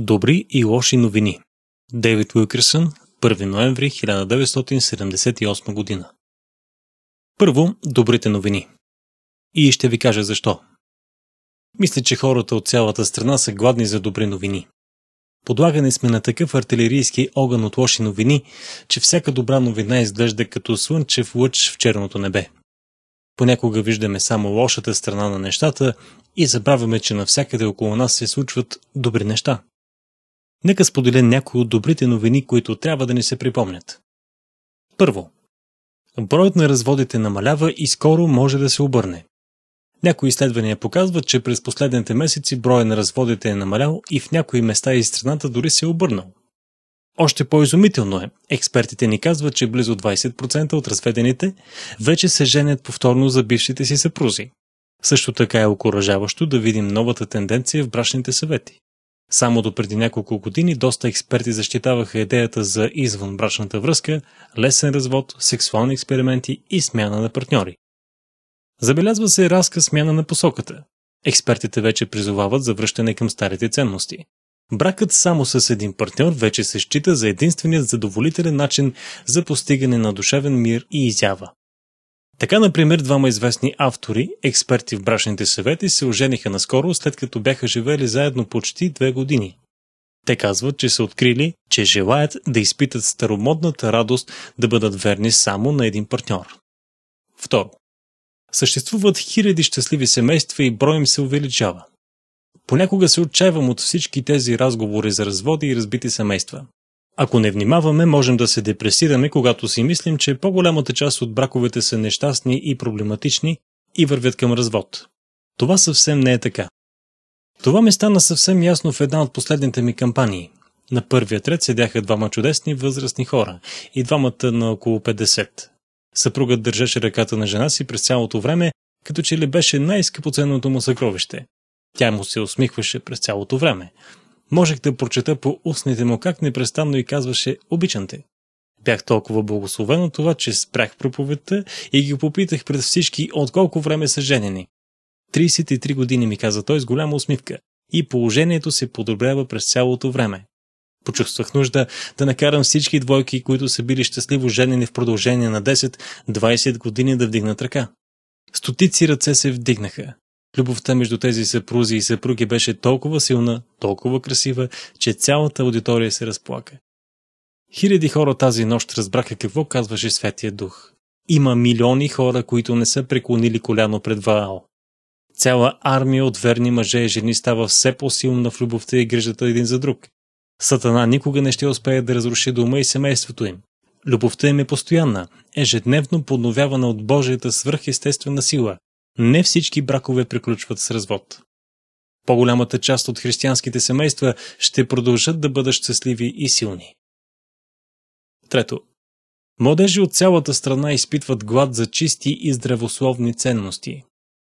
Добри и лоши новини. Дейвид Уилкерсън, 1 ноември 1978 година. Първо, добрите новини. И ще ви кажа защо. Мисля, че хората от цялата страна са гладни за добри новини. Подлагани сме на такъв артилерийски огън от лоши новини, че всяка добра новина изглежда като слънчев лъч в черното небе. Понякога виждаме само лошата страна на нещата и забравяме, че навсякъде около нас се случват добри неща. Нека споделя някои от добрите новини, които трябва да ни се припомнят. Първо. Броят на разводите намалява и скоро може да се обърне. Някои изследвания показват, че през последните месеци броя на разводите е намалял и в някои места из страната дори се е обърнал. Още по-изумително е, експертите ни казват, че близо 20% от разведените вече се женят повторно за бившите си съпрузи. Също така е окоръжаващо да видим новата тенденция в брашните съвети. Само до преди няколко години доста експерти защитаваха идеята за извънбрачната връзка, лесен развод, сексуални експерименти и смяна на партньори. Забелязва се разка смяна на посоката. Експертите вече призовават за връщане към старите ценности. Бракът само с един партньор вече се счита за единственият задоволителен начин за постигане на душевен мир и изява. Така, например, двама известни автори, експерти в брачните съвети, се ожениха наскоро, след като бяха живели заедно почти две години. Те казват, че са открили, че желаят да изпитат старомодната радост да бъдат верни само на един партньор. Второ. Съществуват хиляди щастливи семейства и броем се увеличава. Понякога се отчаивам от всички тези разговори за разводи и разбити семейства. Ако не внимаваме, можем да се депресираме, когато си мислим, че по-голямата част от браковете са нещастни и проблематични и вървят към развод. Това съвсем не е така. Това ми стана съвсем ясно в една от последните ми кампании. На първият ред седяха двама чудесни възрастни хора и двамата на около 50. Съпругът държеше ръката на жена си през цялото време, като че ли беше най-скъпоценното му съкровище. Тя му се усмихваше през цялото време. Можех да прочета по устните му как непрестанно и казваше «Обичам те». Бях толкова благословен от това, че спрях проповедта и ги попитах пред всички от колко време са женени. 33 години ми каза той с голяма усмивка и положението се подобрява през цялото време. Почувствах нужда да накарам всички двойки, които са били щастливо женени в продължение на 10-20 години да вдигнат ръка. Стотици ръце се вдигнаха. Любовта между тези съпрузи и съпруги беше толкова силна, толкова красива, че цялата аудитория се разплака. Хиляди хора тази нощ разбраха какво казваше Светия Дух. Има милиони хора, които не са преклонили коляно пред Ваал. Цяла армия от верни мъже и жени става все по-силна в любовта и грижата един за друг. Сатана никога не ще успее да разруши дома и семейството им. Любовта им е постоянна, ежедневно подновявана от Божията свръхестествена сила. Не всички бракове приключват с развод. По-голямата част от християнските семейства ще продължат да бъдат щастливи и силни. Трето. Младежи от цялата страна изпитват глад за чисти и здравословни ценности.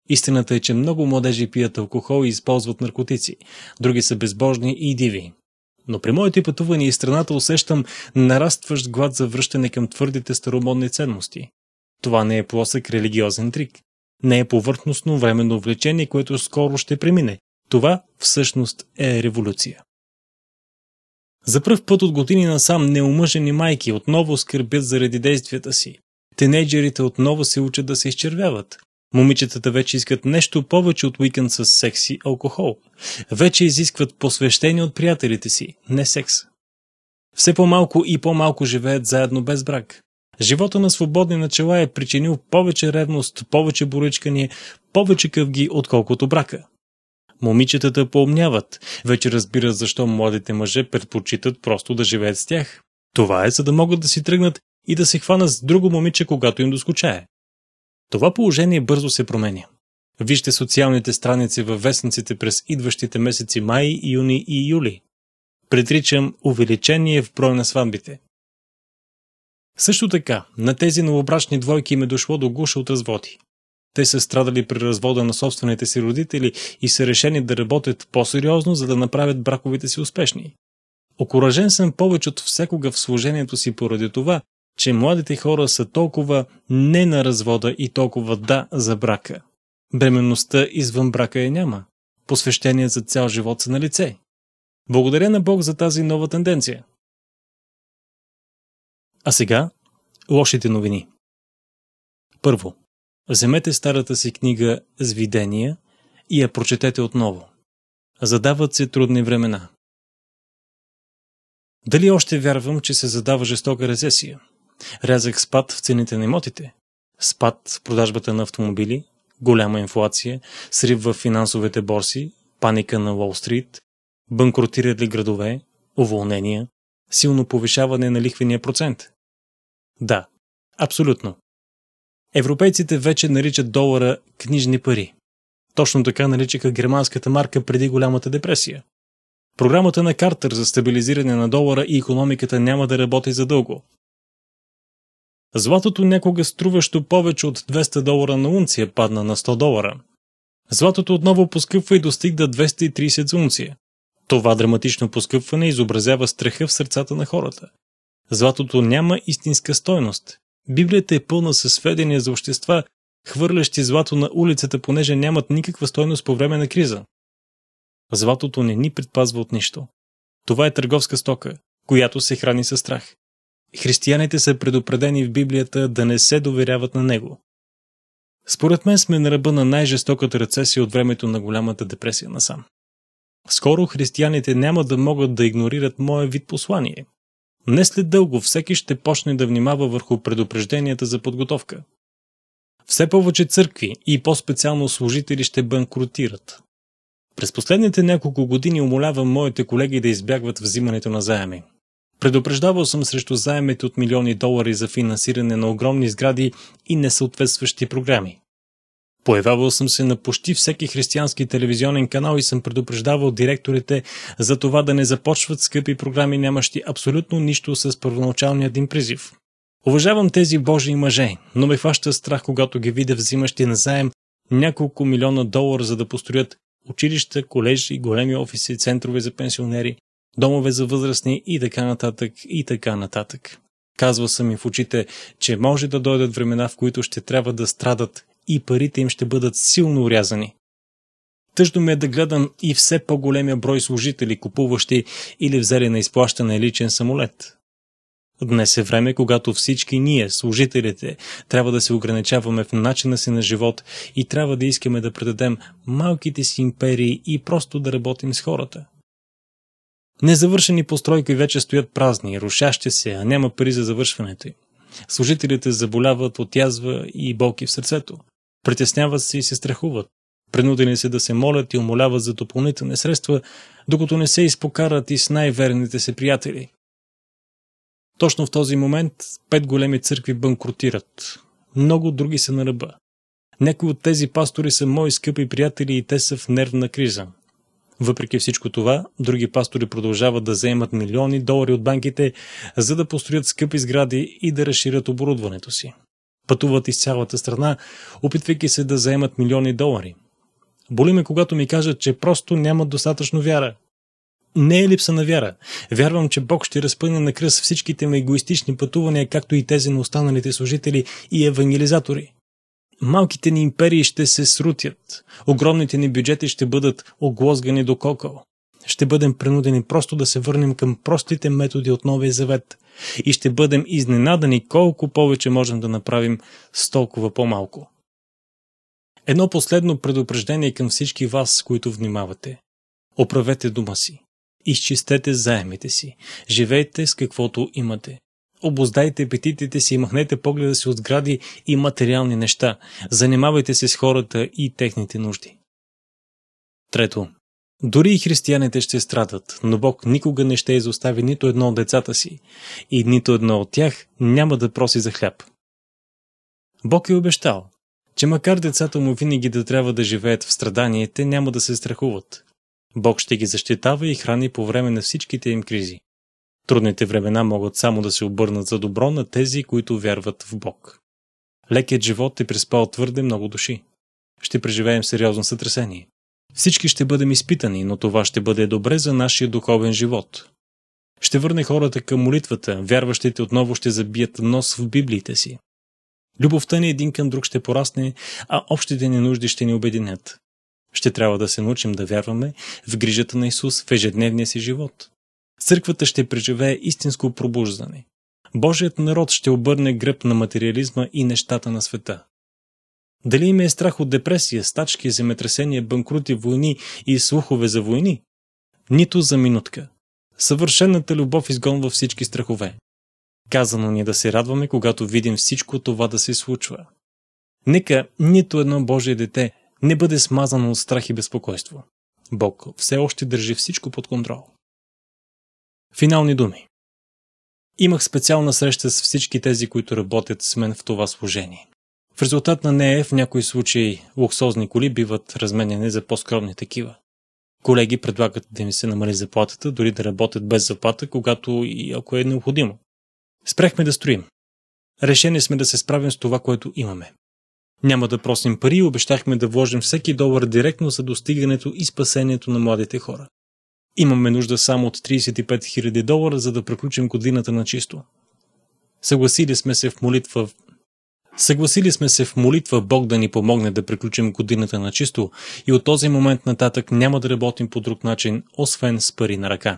Истината е, че много младежи пият алкохол и използват наркотици. Други са безбожни и диви. Но при моите пътувания из страната усещам нарастващ глад за връщане към твърдите старомодни ценности. Това не е плосък религиозен трик не е повърхностно временно влечение, което скоро ще премине. Това всъщност е революция. За пръв път от години насам неумъжени майки отново скърбят заради действията си. Тенейджерите отново се учат да се изчервяват. Момичетата вече искат нещо повече от уикенд с секс и алкохол. Вече изискват посвещение от приятелите си, не секс. Все по-малко и по-малко живеят заедно без брак. Живота на свободни начала е причинил повече ревност, повече боричкани, повече къвги, отколкото брака. Момичетата поумняват, вече разбират защо младите мъже предпочитат просто да живеят с тях. Това е за да могат да си тръгнат и да се хванат с друго момиче, когато им доскочае. Това положение бързо се променя. Вижте социалните страници във вестниците през идващите месеци май, юни и юли. Предричам увеличение в брой на сватбите. Също така, на тези новобрачни двойки им е дошло до гуша от разводи. Те са страдали при развода на собствените си родители и са решени да работят по-сериозно, за да направят браковите си успешни. Окоръжен съм повече от всякога в служението си поради това, че младите хора са толкова не на развода и толкова да за брака. Бременността извън брака я няма. Посвещение за цял живот са на лице. Благодаря на Бог за тази нова тенденция. А сега лошите новини. Първо, вземете старата си книга с видения и я прочетете отново. Задават се трудни времена. Дали още вярвам, че се задава жестока рецесия? Рязък спад в цените на имотите, спад в продажбата на автомобили, голяма инфлация, срив в финансовите борси, паника на Уолл-стрит, банкротират ли градове, уволнения, силно повишаване на лихвения процент – да, абсолютно. Европейците вече наричат долара книжни пари. Точно така наричаха германската марка преди голямата депресия. Програмата на Картер за стабилизиране на долара и економиката няма да работи задълго. Златото някога струващо повече от 200 долара на унция падна на 100 долара. Златото отново поскъпва и достигна 230 унция. Това драматично поскъпване изобразява страха в сърцата на хората. Златото няма истинска стойност. Библията е пълна със сведения за общества, хвърлящи злато на улицата, понеже нямат никаква стойност по време на криза. Златото не ни предпазва от нищо. Това е търговска стока, която се храни със страх. Християните са предупредени в Библията да не се доверяват на него. Според мен сме на ръба на най-жестоката рецесия от времето на голямата депресия насам. Скоро християните няма да могат да игнорират моя вид послание, не след дълго всеки ще почне да внимава върху предупрежденията за подготовка. Все повече църкви и по-специално служители ще банкротират. През последните няколко години умолявам моите колеги да избягват взимането на заеми. Предупреждавал съм срещу заемите от милиони долари за финансиране на огромни сгради и несъответстващи програми. Появявал съм се на почти всеки християнски телевизионен канал и съм предупреждавал директорите за това да не започват скъпи програми, нямащи абсолютно нищо с първоначалния им призив. Уважавам тези божии мъже, но ме хваща страх, когато ги видя взимащи назаем няколко милиона долара, за да построят училища, колежи, големи офиси, центрове за пенсионери, домове за възрастни и така нататък, и така нататък. Казва съм им в очите, че може да дойдат времена, в които ще трябва да страдат и парите им ще бъдат силно урязани. Тъжно ми е да гледам и все по-големия брой служители, купуващи или взели на изплащане личен самолет. Днес е време, когато всички ние, служителите, трябва да се ограничаваме в начина си на живот и трябва да искаме да предадем малките си империи и просто да работим с хората. Незавършени постройки вече стоят празни, рушащи се, а няма пари за завършването им. Служителите заболяват от язва и болки в сърцето. Притесняват се и се страхуват. Принудени се да се молят и умоляват за допълнителни средства, докато не се изпокарат и с най-верните се приятели. Точно в този момент пет големи църкви банкротират. Много други са на ръба. Някои от тези пастори са мои скъпи приятели и те са в нервна криза. Въпреки всичко това, други пастори продължават да заемат милиони долари от банките, за да построят скъпи сгради и да разширят оборудването си. Пътуват из цялата страна, опитвайки се да заемат милиони долари. Боли ме, когато ми кажат, че просто нямат достатъчно вяра. Не е липса на вяра. Вярвам, че Бог ще разпъне на кръст всичките ми егоистични пътувания, както и тези на останалите служители и евангелизатори. Малките ни империи ще се срутят. Огромните ни бюджети ще бъдат оглозгани до кокъл ще бъдем принудени просто да се върнем към простите методи от Новия Завет и ще бъдем изненадани колко повече можем да направим с толкова по-малко. Едно последно предупреждение към всички вас, които внимавате. Оправете дома си. Изчистете заемите си. Живейте с каквото имате. Обоздайте апетитите си и махнете погледа си от сгради и материални неща. Занимавайте се с хората и техните нужди. Трето, дори и християните ще страдат, но Бог никога не ще изостави нито едно от децата си и нито едно от тях няма да проси за хляб. Бог е обещал, че макар децата му винаги да трябва да живеят в страдание, те няма да се страхуват. Бог ще ги защитава и храни по време на всичките им кризи. Трудните времена могат само да се обърнат за добро на тези, които вярват в Бог. Лекият живот е приспал твърде много души. Ще преживеем сериозно сътресение. Всички ще бъдем изпитани, но това ще бъде добре за нашия духовен живот. Ще върне хората към молитвата, вярващите отново ще забият нос в библиите си. Любовта ни един към друг ще порасне, а общите ни нужди ще ни обединят. Ще трябва да се научим да вярваме в грижата на Исус в ежедневния си живот. Църквата ще преживее истинско пробуждане. Божият народ ще обърне гръб на материализма и нещата на света. Дали им е страх от депресия, стачки, земетресения, банкрути, войни и слухове за войни? Нито за минутка. Съвършената любов изгонва всички страхове. Казано ни е да се радваме, когато видим всичко това да се случва. Нека нито едно Божие дете не бъде смазано от страх и безпокойство. Бог все още държи всичко под контрол. Финални думи. Имах специална среща с всички тези, които работят с мен в това служение. В резултат на нея в някои случаи луксозни коли биват разменени за по-скромни такива. Колеги предлагат да им се намали заплатата, дори да работят без заплата, когато и ако е необходимо. Спряхме да строим. Решени сме да се справим с това, което имаме. Няма да просим пари и обещахме да вложим всеки долар директно за достигането и спасението на младите хора. Имаме нужда само от 35 000 долара, за да приключим годината на чисто. Съгласили сме се в молитва Съгласили сме се в молитва Бог да ни помогне да приключим годината на чисто и от този момент нататък няма да работим по друг начин, освен с пари на ръка.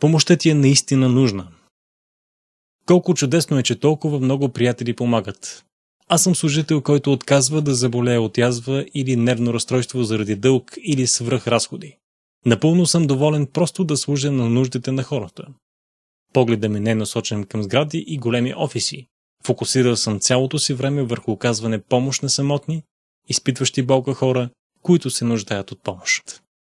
Помощта ти е наистина нужна. Колко чудесно е, че толкова много приятели помагат. Аз съм служител, който отказва да заболее от язва или нервно разстройство заради дълг или свръхразходи. Напълно съм доволен просто да служа на нуждите на хората. Погледа ми не е насочен към сгради и големи офиси. Фокусирал съм цялото си време върху оказване помощ на самотни, изпитващи болка хора, които се нуждаят от помощ.